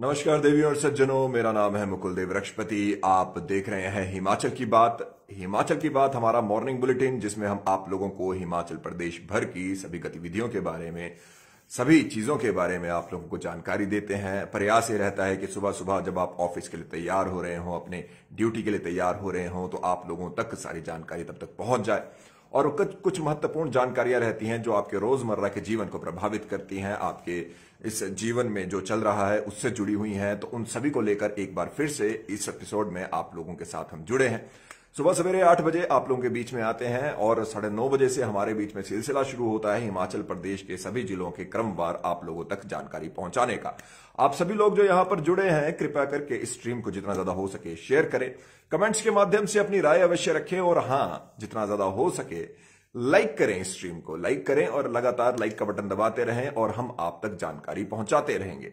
नमस्कार देवी और सज्जनों मेरा नाम है मुकुल देव रक्षपति आप देख रहे हैं हिमाचल की बात हिमाचल की बात हमारा मॉर्निंग बुलेटिन जिसमें हम आप लोगों को हिमाचल प्रदेश भर की सभी गतिविधियों के बारे में सभी चीजों के बारे में आप लोगों को जानकारी देते हैं प्रयास ये रहता है कि सुबह सुबह जब आप ऑफिस के लिए तैयार हो रहे हो अपने ड्यूटी के लिए तैयार हो रहे हो तो आप लोगों तक सारी जानकारी तब तक पहुंच जाए और कुछ महत्वपूर्ण जानकारियां रहती हैं जो आपके रोजमर्रा के जीवन को प्रभावित करती हैं आपके इस जीवन में जो चल रहा है उससे जुड़ी हुई हैं तो उन सभी को लेकर एक बार फिर से इस एपिसोड में आप लोगों के साथ हम जुड़े हैं सुबह सवेरे आठ बजे आप लोगों के बीच में आते हैं और साढ़े नौ बजे से हमारे बीच में सिलसिला शुरू होता है हिमाचल प्रदेश के सभी जिलों के क्रमवार आप लोगों तक जानकारी पहुंचाने का आप सभी लोग जो यहां पर जुड़े हैं कृपया करके इस स्ट्रीम को जितना ज्यादा हो सके शेयर करें कमेंट्स के माध्यम से अपनी राय अवश्य रखें और हां जितना ज्यादा हो सके लाइक करें स्ट्रीम को लाइक करें और लगातार लाइक का बटन दबाते रहें और हम आप तक जानकारी पहुंचाते रहेंगे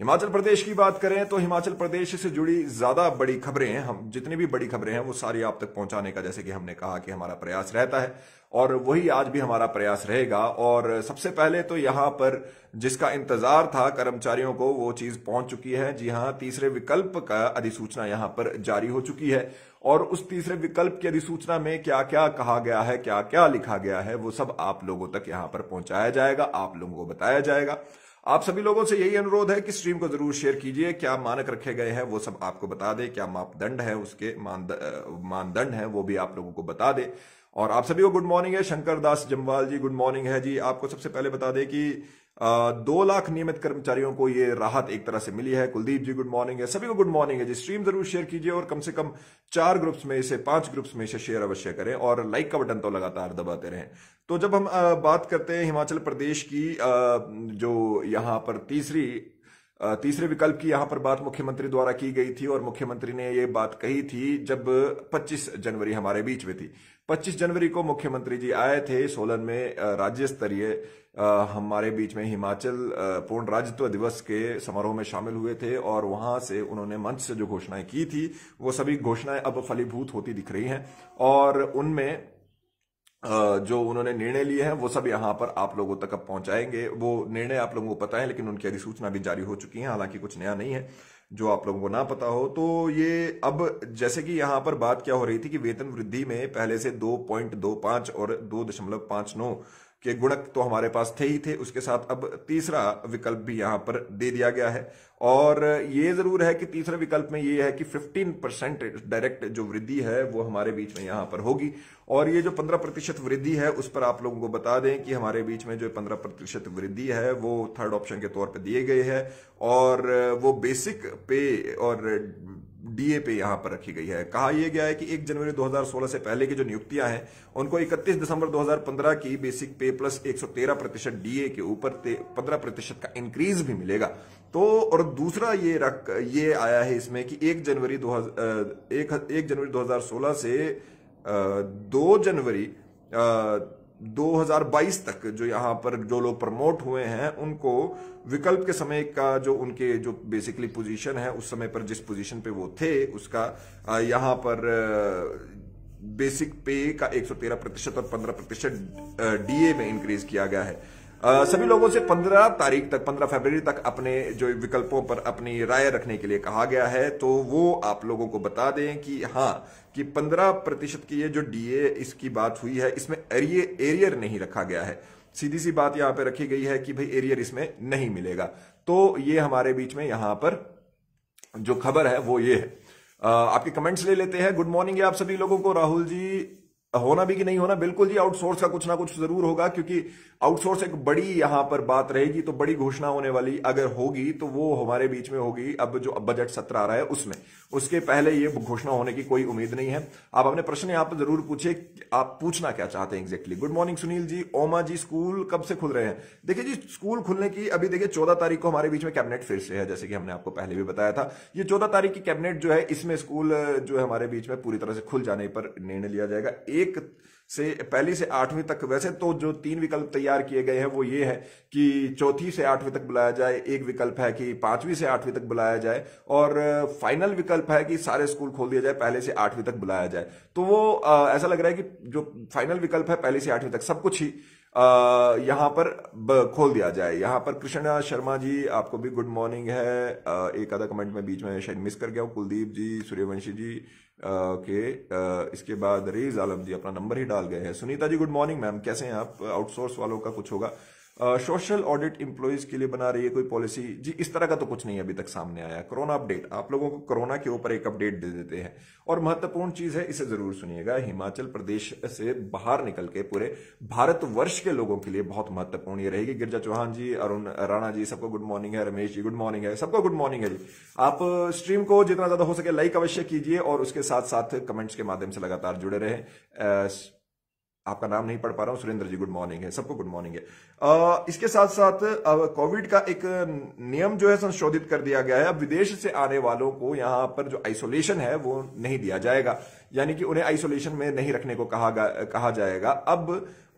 हिमाचल प्रदेश की बात करें तो हिमाचल प्रदेश से जुड़ी ज्यादा बड़ी खबरें हैं हम जितनी भी बड़ी खबरें हैं वो सारी आप तक पहुंचाने का जैसे कि हमने कहा कि हमारा प्रयास रहता है और वही आज भी हमारा प्रयास रहेगा और सबसे पहले तो यहां पर जिसका इंतजार था कर्मचारियों को वो चीज पहुंच चुकी है जी हाँ तीसरे विकल्प का अधिसूचना यहां पर जारी हो चुकी है और उस तीसरे विकल्प की अधिसूचना में क्या क्या कहा गया है क्या क्या लिखा गया है वो सब आप लोगों तक यहां पर पहुंचाया जाएगा आप लोगों को बताया जाएगा आप सभी लोगों से यही अनुरोध है कि स्ट्रीम को जरूर शेयर कीजिए क्या मानक रखे गए हैं वो सब आपको बता दे क्या मापदंड है उसके मानदंड है वो भी आप लोगों को बता दे और आप सभी को गुड मॉर्निंग है शंकर दास जम्वाल जी गुड मॉर्निंग है जी आपको सबसे पहले बता दें कि दो लाख नियमित कर्मचारियों को ये राहत एक तरह से मिली है कुलदीप जी गुड मॉर्निंग है सभी को गुड मॉर्निंग है जी स्ट्रीम जरूर शेयर कीजिए और कम से कम चार ग्रुप्स में इसे पांच ग्रुप्स में इसे शेयर अवश्य करें और लाइक का बटन तो लगातार दबाते रहें तो जब हम बात करते हैं हिमाचल प्रदेश की जो यहां पर तीसरी तीसरे विकल्प की यहां पर बात मुख्यमंत्री द्वारा की गई थी और मुख्यमंत्री ने ये बात कही थी जब 25 जनवरी हमारे बीच में थी 25 जनवरी को मुख्यमंत्री जी आए थे सोलन में राज्य स्तरीय हमारे बीच में हिमाचल पूर्ण राज्यत्व दिवस के समारोह में शामिल हुए थे और वहां से उन्होंने मंच से जो घोषणाएं की थी वो सभी घोषणाएं अब फलीभूत होती दिख रही हैं और उनमें जो उन्होंने निर्णय लिए हैं वो सब यहां पर आप लोगों तक अब पहुंचाएंगे वो निर्णय आप लोगों को पता है लेकिन उनकी अधिसूचना भी जारी हो चुकी है हालांकि कुछ नया नहीं है जो आप लोगों को ना पता हो तो ये अब जैसे कि यहां पर बात क्या हो रही थी कि वेतन वृद्धि में पहले से दो पॉइंट दो पांच और दो दशमलव पांच नौ के गुणक तो हमारे पास थे ही थे उसके साथ अब तीसरा विकल्प भी यहां पर दे दिया गया है और ये जरूर है कि तीसरे विकल्प में ये है कि 15 परसेंट डायरेक्ट जो वृद्धि है वो हमारे बीच में यहां पर होगी और ये जो 15 प्रतिशत वृद्धि है उस पर आप लोगों को बता दें कि हमारे बीच में जो 15 प्रतिशत वृद्धि है वो थर्ड ऑप्शन के तौर पर दिए गए है और वो बेसिक पे और डीए पे यहां पर रखी गई है कहा यह गया है कि 1 जनवरी 2016 से पहले की जो नियुक्तियां हैं उनको 31 दिसंबर 2015 की बेसिक पे प्लस 113 प्रतिशत डीए के ऊपर 15 प्रतिशत का इंक्रीज भी मिलेगा तो और दूसरा ये रख ये आया है इसमें कि 1 जनवरी 2000 एक, एक जनवरी 2016 से दो जनवरी 2022 तक जो यहाँ पर जो लोग प्रमोट हुए हैं उनको विकल्प के समय का जो उनके जो बेसिकली पोजीशन है उस समय पर जिस पोजीशन पे वो थे उसका यहाँ पर बेसिक पे का 113 प्रतिशत और 15 प्रतिशत डीए में इंक्रीज किया गया है सभी लोगों से 15 तारीख तक 15 फरवरी तक अपने जो विकल्पों पर अपनी राय रखने के लिए कहा गया है तो वो आप लोगों को बता दें कि हाँ कि 15 प्रतिशत की ये जो डीए इसकी बात हुई है इसमें एरियर नहीं रखा गया है सीधी सी बात यहां पर रखी गई है कि भाई एरियर इसमें नहीं मिलेगा तो ये हमारे बीच में यहां पर जो खबर है वो ये है आपके कमेंट्स ले लेते हैं गुड मॉर्निंग आप सभी लोगों को राहुल जी होना भी कि नहीं होना बिल्कुल जी आउटसोर्स का कुछ ना कुछ जरूर होगा क्योंकि आउटसोर्स एक बड़ी यहां पर बात रहेगी तो बड़ी घोषणा होने वाली अगर होगी तो वो हमारे बीच में होगी अब जो बजट सत्र आ रहा है उसमें उसके पहले ये घोषणा होने की कोई उम्मीद नहीं है आप अपने प्रश्न यहां पर जरूर पूछे आप पूछना क्या चाहते हैं exactly good morning Sunil ji Oma ji school कब से खुल रहे हैं देखिए जी स्कूल खुलने की अभी देखिए चौदह तारीख को हमारे बीच में कैबिनेट फिर से है जैसे कि हमने आपको पहले भी बताया था ये चौदह तारीख की कैबिनेट जो है इसमें स्कूल जो है हमारे बीच में पूरी तरह से खुल जाने पर निर्णय लिया जाएगा एक से पहली से आठवीं तक वैसे तो जो तीन विकल्प तैयार किए गए हैं वो ये है कि चौथी से आठवीं तक बुलाया जाए एक विकल्प है कि पांचवी से आठवीं तक बुलाया जाए और फाइनल विकल्प है कि सारे स्कूल खोल दिया जाए पहले से आठवीं तक बुलाया जाए तो वो ऐसा लग रहा है कि जो फाइनल विकल्प है पहले से आठवीं तक सब कुछ ही यहां पर खोल दिया जाए यहाँ पर कृष्णा शर्मा जी आपको भी गुड मॉर्निंग है एक आधा कमेंट में बीच में शायद मिस कर गया हूं कुलदीप जी सूर्यवंशी जी के इसके बाद रेज आलम जी अपना नंबर ही डाल गए हैं Sunita ji good morning ma'am कैसे हैं आप आउटसोर्स वालों का कुछ होगा सोशल ऑडिट इंप्लॉयज के लिए बना रही है कोई पॉलिसी जी इस तरह का तो कुछ नहीं अभी तक सामने आया कोरोना अपडेट आप लोगों को कोरोना के ऊपर एक अपडेट दे देते हैं और महत्वपूर्ण चीज है इसे जरूर सुनिएगा हिमाचल प्रदेश से बाहर निकल के पूरे भारत वर्ष के लोगों के लिए बहुत महत्वपूर्ण ये रहेगी गिरजा चौहान जी अरुण राणा जी सबको गुड मॉर्निंग है रमेश जी गुड मॉर्निंग है सबको गुड मॉर्निंग है जी आप स्ट्रीम को जितना ज्यादा हो सके लाइक अवश्य कीजिए और उसके साथ साथ कमेंट्स के माध्यम से लगातार जुड़े रहे आपका नाम नहीं पढ़ पा रहा हूं सुरेंद्र जी गुड मॉर्निंग है सबको गुड मॉर्निंग है आ, इसके साथ साथ कोविड का एक नियम जो है संशोधित कर दिया गया है अब विदेश से आने वालों को यहां पर जो आइसोलेशन है वो नहीं दिया जाएगा यानी कि उन्हें आइसोलेशन में नहीं रखने को कहा कहा जाएगा अब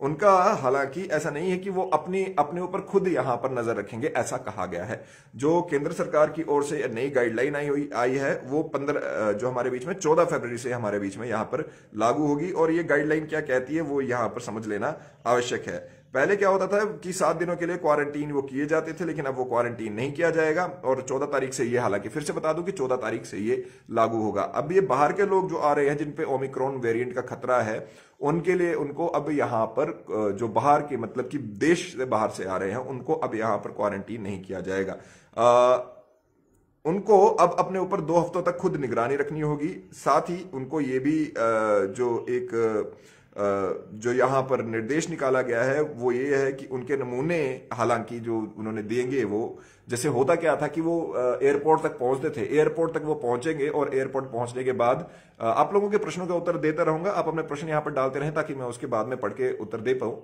उनका हालांकि ऐसा नहीं है कि वो अपनी अपने ऊपर खुद यहां पर नजर रखेंगे ऐसा कहा गया है जो केंद्र सरकार की ओर से नई गाइडलाइन आई हुई आई है वो पंद्रह जो हमारे बीच में चौदह फरवरी से हमारे बीच में यहां पर लागू होगी और ये गाइडलाइन क्या कहती है वो यहां पर समझ लेना आवश्यक है पहले क्या होता था कि सात दिनों के लिए क्वारंटीन वो किए जाते थे लेकिन अब वो क्वारंटीन नहीं किया जाएगा और चौदह तारीख से ये हालांकि फिर से बता दूं कि चौदह तारीख से ये लागू होगा अब ये बाहर के लोग जो आ रहे हैं जिनपे ओमिक्रॉन वेरिएंट का खतरा है उनके लिए उनको अब यहां पर जो बाहर के मतलब कि देश से बाहर से आ रहे हैं उनको अब यहां पर क्वारंटीन नहीं किया जाएगा आ, उनको अब अपने ऊपर दो हफ्तों तक खुद निगरानी रखनी होगी साथ ही उनको ये भी जो एक जो यहां पर निर्देश निकाला गया है वो ये है कि उनके नमूने हालांकि जो उन्होंने देंगे वो जैसे होता क्या था कि वो एयरपोर्ट तक पहुंचते थे एयरपोर्ट तक वो पहुंचेंगे और एयरपोर्ट पहुंचने के बाद आप लोगों के प्रश्नों का उत्तर देता रहूंगा आप अपने प्रश्न यहां पर डालते रहें ताकि मैं उसके बाद में पढ़ के उत्तर दे पाऊं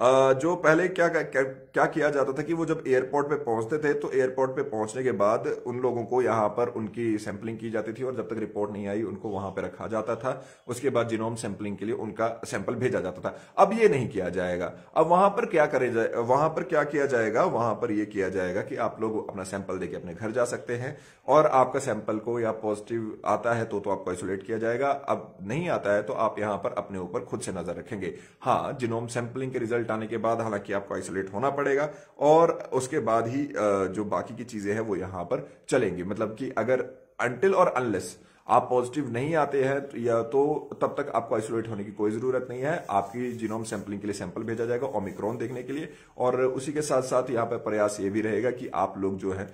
जो पहले क्या, क्या क्या किया जाता था कि वो जब एयरपोर्ट पे पहुंचते थे तो एयरपोर्ट पे पहुंचने के बाद उन लोगों को यहां पर उनकी सैंपलिंग की जाती थी और जब तक रिपोर्ट नहीं आई उनको वहां पे रखा जाता था उसके बाद जिनोम सैंपलिंग के लिए उनका सैंपल भेजा जाता था अब ये नहीं किया जाएगा अब वहां पर क्या करे जाए वहां पर क्या किया जाएगा वहां पर यह किया जाएगा कि आप लोग अपना सैंपल देके अपने घर जा सकते हैं और आपका सैंपल को या पॉजिटिव आता है तो तो आपको आइसोलेट किया जाएगा अब नहीं आता है तो आप यहां पर अपने ऊपर खुद से नजर रखेंगे हाँ जिनोम सैंपलिंग के रिजल्ट रिजल्ट आने के बाद हालांकि आपको आइसोलेट होना पड़ेगा और उसके बाद ही जो बाकी की चीजें हैं वो यहां पर चलेंगी मतलब कि अगर अनटिल और अनलेस आप पॉजिटिव नहीं आते हैं तो या तो तब तक आपको आइसोलेट होने की कोई जरूरत नहीं है आपकी जीनोम सैंपलिंग के लिए सैंपल भेजा जाएगा ओमिक्रॉन देखने के लिए और उसी के साथ साथ यहाँ पर प्रयास ये भी रहेगा कि आप लोग जो है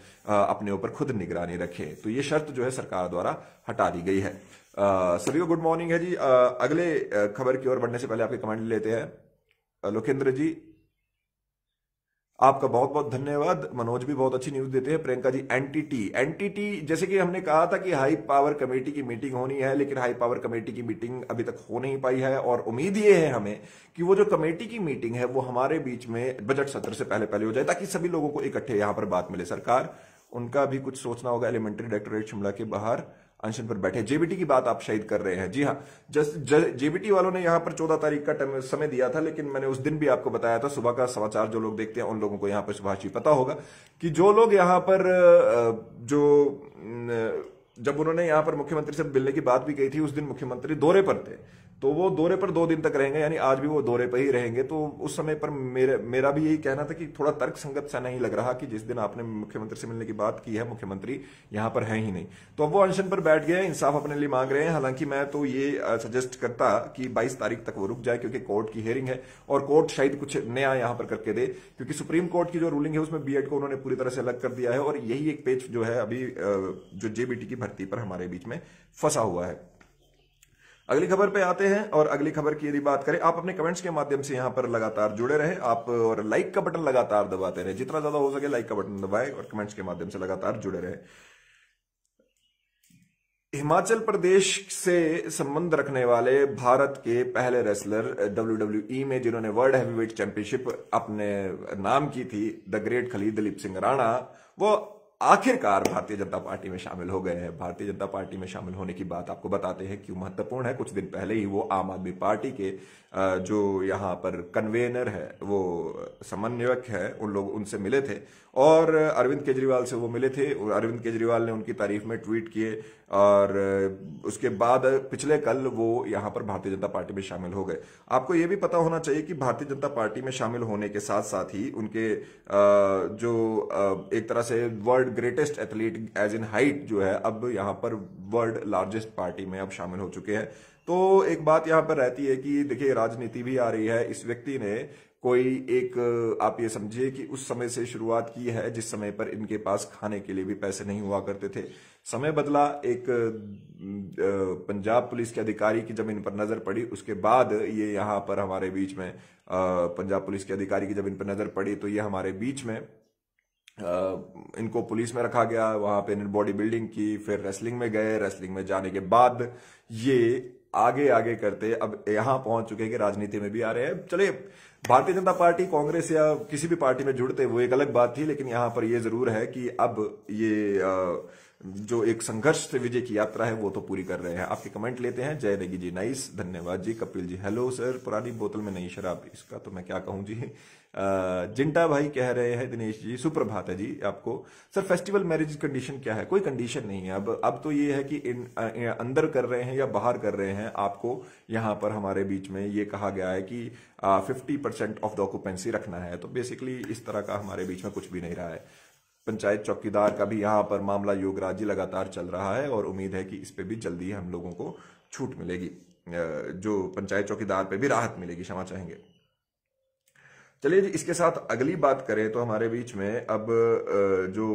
अपने ऊपर खुद निगरानी रखें तो ये शर्त जो है सरकार द्वारा हटा दी गई है सभी को गुड मॉर्निंग है जी आ, अगले खबर की ओर बढ़ने से पहले आपके कमेंट लेते हैं लोकेंद्र जी आपका बहुत बहुत धन्यवाद मनोज भी बहुत अच्छी न्यूज देते हैं प्रियंका जी एनटीटी एनटीटी जैसे कि हमने कहा था कि हाई पावर कमेटी की मीटिंग होनी है लेकिन हाई पावर कमेटी की मीटिंग अभी तक हो नहीं पाई है और उम्मीद ये है हमें कि वो जो कमेटी की मीटिंग है वो हमारे बीच में बजट सत्र से पहले पहले हो जाए ताकि सभी लोगों को इकट्ठे यहां पर बात मिले सरकार उनका भी कुछ सोचना होगा एलिमेंट्री डायरेक्टोरेट शिमला के बाहर अनशन पर बैठे जेबीटी की बात आप शायद कर रहे हैं जी हाँ जेबीटी वालों ने यहां पर चौदह तारीख का समय दिया था लेकिन मैंने उस दिन भी आपको बताया था सुबह का समाचार जो लोग देखते हैं उन लोगों को यहां पर सुभाष जी पता होगा कि जो लोग यहां पर जो जब उन्होंने यहां पर मुख्यमंत्री से मिलने की बात भी कही थी उस दिन मुख्यमंत्री दौरे पर थे तो वो दौरे पर दो दिन तक रहेंगे यानी आज भी वो दौरे पर ही रहेंगे तो उस समय पर मेरे मेरा भी यही कहना था कि थोड़ा तर्क संगत सा नहीं लग रहा कि जिस दिन आपने मुख्यमंत्री से मिलने की बात की है मुख्यमंत्री यहां पर है ही नहीं तो अब वो अनशन पर बैठ गए इंसाफ अपने लिए मांग रहे हैं हालांकि मैं तो ये सजेस्ट करता कि बाईस तारीख तक वो रुक जाए क्योंकि कोर्ट की हेयरिंग है और कोर्ट शायद कुछ नया यहां पर करके दे क्योंकि सुप्रीम कोर्ट की जो रूलिंग है उसमें बीएड को उन्होंने पूरी तरह से अलग कर दिया है और यही एक पेज जो है अभी जो जेबीटी की भर्ती पर हमारे बीच में फंसा हुआ है अगली खबर पे आते हैं और अगली खबर की यदि बात करें आप अपने कमेंट्स के माध्यम से यहां पर लगातार जुड़े रहे आप और लाइक का बटन लगातार दबाते रहे जितना ज्यादा हो सके लाइक का बटन दबाए और कमेंट्स के माध्यम से लगातार जुड़े रहे हिमाचल प्रदेश से संबंध रखने वाले भारत के पहले रेसलर डब्ल्यू e में जिन्होंने वर्ल्ड हैवीवेट चैंपियनशिप अपने नाम की थी द ग्रेट खली दिलीप सिंह राणा वो आखिरकार भारतीय जनता पार्टी में शामिल हो गए हैं भारतीय जनता पार्टी में शामिल होने की बात आपको बताते हैं क्यों महत्वपूर्ण है कुछ दिन पहले ही वो आम आदमी पार्टी के जो यहाँ पर कन्वेनर है वो समन्वयक है उन लोग उनसे मिले थे और अरविंद केजरीवाल से वो मिले थे अरविंद केजरीवाल ने उनकी तारीफ में ट्वीट किए और उसके बाद पिछले कल वो यहाँ पर भारतीय जनता पार्टी में शामिल हो गए आपको ये भी पता होना चाहिए कि भारतीय जनता पार्टी में शामिल होने के साथ साथ ही उनके जो एक तरह से world greatest athlete age in height जो है अब यहां पर वर्ल्ड लार्जेस्ट पार्टी में अब शामिल हो चुके हैं तो एक बात यहां पर रहती है कि देखिए राजनीति भी आ रही है इस व्यक्ति ने कोई एक आप ये समझिए कि उस समय से शुरुआत की है जिस समय पर इनके पास खाने के लिए भी पैसे नहीं हुआ करते थे समय बदला एक पंजाब पुलिस के अधिकारी की जब इन पर नजर पड़ी उसके बाद ये यहाँ पर हमारे बीच में पंजाब पुलिस के अधिकारी की जब इन पर नजर पड़ी तो ये हमारे बीच में इनको पुलिस में रखा गया वहां पे बॉडी बिल्डिंग की फिर रेसलिंग में गए रेसलिंग में जाने के बाद ये आगे आगे करते अब यहां पहुंच चुके हैं कि राजनीति में भी आ रहे हैं चले भारतीय जनता पार्टी कांग्रेस या किसी भी पार्टी में जुड़ते वो एक अलग बात थी लेकिन यहां पर यह जरूर है कि अब ये आ, जो एक संघर्ष से विजय की यात्रा है वो तो पूरी कर रहे हैं आपके कमेंट लेते हैं जय नेगी जी नाइस धन्यवाद जी कपिल जी हेलो सर पुरानी बोतल में नई शराब इसका तो मैं क्या कहूँ जी जिंटा भाई कह रहे हैं दिनेश जी सुप्रभात है जी आपको सर फेस्टिवल मैरिज कंडीशन क्या है कोई कंडीशन नहीं है अब अब तो ये है कि इन अंदर कर रहे हैं या बाहर कर रहे हैं आपको यहाँ पर हमारे बीच में ये कहा गया है कि fifty percent of the occupancy रखना है तो बेसिकली इस तरह का हमारे बीच में कुछ भी नहीं रहा है पंचायत चौकीदार का भी यहां पर मामला जी लगातार चल रहा है और उम्मीद है कि इस पर भी जल्दी हम लोगों को छूट मिलेगी जो पंचायत चौकीदार पे भी राहत मिलेगी क्षमा चाहेंगे चलिए जी इसके साथ अगली बात करें तो हमारे बीच में अब जो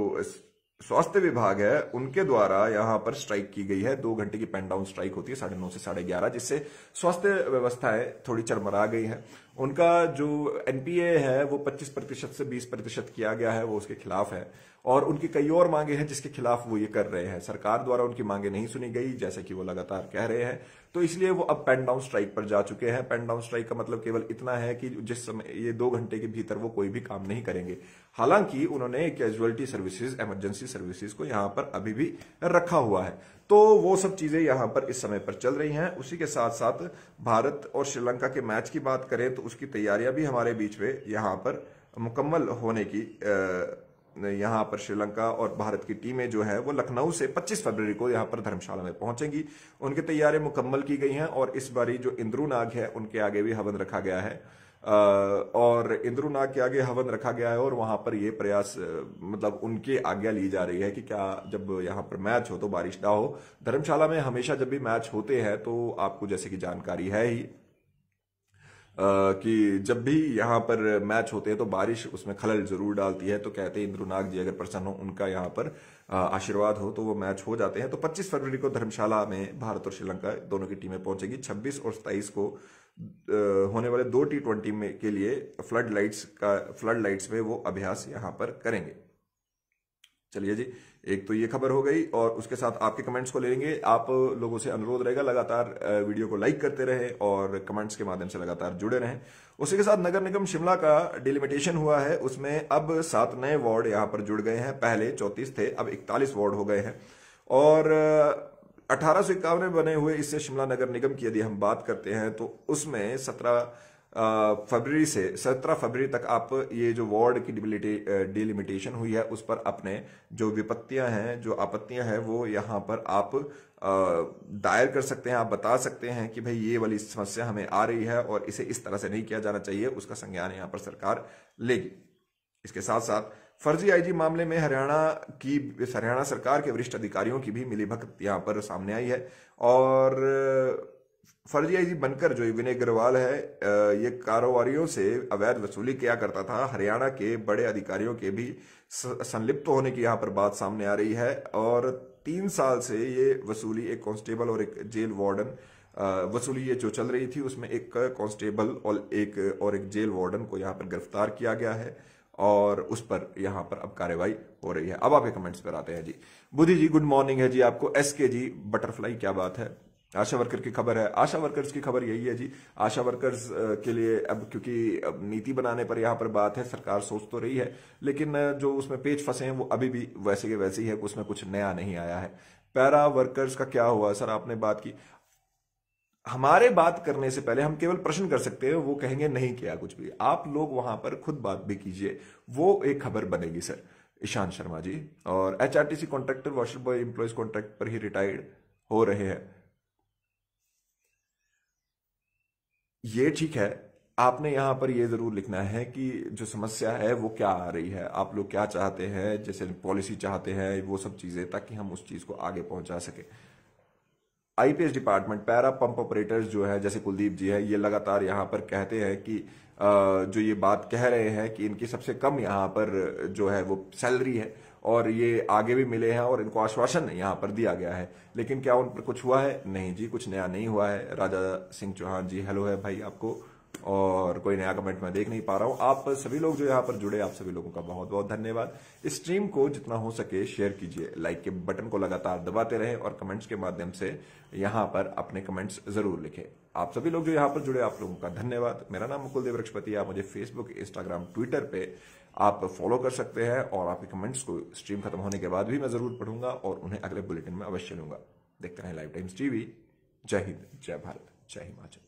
स्वास्थ्य विभाग है उनके द्वारा यहाँ पर स्ट्राइक की गई है दो घंटे की पेंडाउन डाउन स्ट्राइक होती है साढ़े नौ से साढ़े ग्यारह जिससे स्वास्थ्य व्यवस्थाएं थोड़ी चरमरा गई है उनका जो एनपीए है वो 25 प्रतिशत से 20 प्रतिशत किया गया है वो उसके खिलाफ है और उनकी कई और मांगे हैं जिसके खिलाफ वो ये कर रहे हैं सरकार द्वारा उनकी मांगे नहीं सुनी गई जैसे कि वो लगातार कह रहे हैं तो इसलिए वो अब पेन डाउन स्ट्राइक पर जा चुके हैं पेन डाउन स्ट्राइक का मतलब केवल इतना है कि जिस समय ये दो घंटे के भीतर वो कोई भी काम नहीं करेंगे हालांकि उन्होंने कैजुअलिटी सर्विसेज इमरजेंसी सर्विसेज को यहां पर अभी भी रखा हुआ है तो वो सब चीज़ें यहां पर इस समय पर चल रही हैं उसी के साथ साथ भारत और श्रीलंका के मैच की बात करें तो उसकी तैयारियां भी हमारे बीच में यहां पर मुकम्मल होने की यहां पर श्रीलंका और भारत की टीमें जो है वो लखनऊ से 25 फरवरी को यहां पर धर्मशाला में पहुंचेंगी उनकी तैयारियां मुकम्मल की गई हैं और इस बारी जो इंद्रू नाग है उनके आगे भी हवन रखा गया है और इंद्रुनाग के आगे हवन रखा गया है और वहां पर यह प्रयास मतलब उनके आज्ञा ली जा रही है कि क्या जब यहाँ पर मैच हो तो बारिश ना हो धर्मशाला में हमेशा जब भी मैच होते हैं तो आपको जैसे कि जानकारी है ही कि जब भी यहाँ पर मैच होते हैं तो बारिश उसमें खलल जरूर डालती है तो कहते हैं इंद्रुनाग जी अगर प्रसन्न हो उनका यहां पर आशीर्वाद हो तो वो मैच हो जाते हैं तो 25 फरवरी को धर्मशाला में भारत और श्रीलंका दोनों की टीमें पहुंचेगी 26 और 27 को होने वाले दो टी ट्वेंटी में के लिए फ्लड लाइट्स का फ्लड लाइट्स में वो अभ्यास यहां पर करेंगे चलिए जी एक तो ये खबर हो गई और उसके साथ आपके कमेंट्स को ले लेंगे आप लोगों से अनुरोध रहेगा लगातार वीडियो को लाइक करते रहे और कमेंट्स के माध्यम से लगातार जुड़े रहें उसी के साथ नगर निगम शिमला का डिलिमिटेशन हुआ है उसमें अब सात नए वार्ड यहां पर जुड़ गए हैं पहले चौतीस थे अब इकतालीस वार्ड हो गए हैं और अठारह सौ इक्यावन में बने हुए इससे शिमला नगर निगम की यदि हम बात करते हैं तो उसमें सत्रह फरवरी से सत्रह फरवरी तक आप ये जो वार्ड की डिलिमिटेशन हुई है उस पर अपने जो विपत्तियां हैं जो आपत्तियां हैं वो यहाँ पर आप दायर कर सकते हैं आप बता सकते हैं कि भाई ये वाली समस्या हमें आ रही है और इसे इस तरह से नहीं किया जाना चाहिए उसका संज्ञान यहाँ पर सरकार लेगी इसके साथ साथ फर्जी आईजी मामले में हरियाणा की हरियाणा सरकार के वरिष्ठ अधिकारियों की भी मिलीभगत यहाँ पर सामने आई है और फर्जी आईजी बनकर जो विनय अग्रवाल है ये कारोबारियों से अवैध वसूली किया करता था हरियाणा के बड़े अधिकारियों के भी संलिप्त होने की यहाँ पर बात सामने आ रही है और तीन साल से ये वसूली एक कांस्टेबल और एक जेल वार्डन वसूली ये जो चल रही थी उसमें एक कांस्टेबल और एक और एक जेल वार्डन को यहाँ पर गिरफ्तार किया गया है और उस पर यहां पर अब कार्यवाही हो रही है अब आपके कमेंट्स पर आते हैं जी बुद्धि जी गुड मॉर्निंग है जी आपको एस के जी बटरफ्लाई क्या बात है आशा वर्कर की खबर है आशा वर्कर्स की खबर यही है जी आशा वर्कर्स के लिए अब क्योंकि अब नीति बनाने पर यहां पर बात है सरकार सोच तो रही है लेकिन जो उसमें पेज फंसे हैं वो अभी भी वैसे के वैसे ही है उसमें कुछ नया नहीं आया है पैरा वर्कर्स का क्या हुआ सर आपने बात की हमारे बात करने से पहले हम केवल प्रश्न कर सकते हैं वो कहेंगे नहीं किया कुछ भी आप लोग वहां पर खुद बात भी कीजिए वो एक खबर बनेगी सर ईशांत शर्मा जी और H R T C contractor washer boy employees contract पर ही रिटायर्ड हो रहे हैं ये ठीक है आपने यहां पर यह जरूर लिखना है कि जो समस्या है वो क्या आ रही है आप लोग क्या चाहते हैं जैसे पॉलिसी चाहते हैं वो सब चीजें ताकि हम उस चीज को आगे पहुंचा सके IPS department para pump operators जो है जैसे कुलदीप जी है ये लगातार यहाँ पर कहते हैं कि जो ये बात कह रहे हैं कि इनकी सबसे कम यहाँ पर जो है वो सैलरी है और ये आगे भी मिले हैं और इनको आश्वासन यहाँ पर दिया गया है लेकिन क्या उन पर कुछ हुआ है नहीं जी कुछ नया नहीं हुआ है राजा सिंह चौहान जी हेलो है भाई आपको और कोई नया कमेंट मैं देख नहीं पा रहा हूं आप सभी लोग जो यहां पर जुड़े आप सभी लोगों का बहुत बहुत धन्यवाद इस स्ट्रीम को जितना हो सके शेयर कीजिए लाइक के बटन को लगातार दबाते रहे और कमेंट्स के माध्यम से यहां पर अपने कमेंट्स जरूर लिखे आप सभी लोग जो यहां पर जुड़े आप लोगों का धन्यवाद मेरा नाम मुकुल देव आप मुझे फेसबुक इंस्टाग्राम ट्विटर पे आप फॉलो कर सकते हैं और आपके कमेंट्स को स्ट्रीम खत्म होने के बाद भी मैं जरूर पढ़ूंगा और उन्हें अगले बुलेटिन में अवश्य लूंगा देखते रहे लाइव टाइम्स टीवी जय हिंद जय भारत जय हिमाचल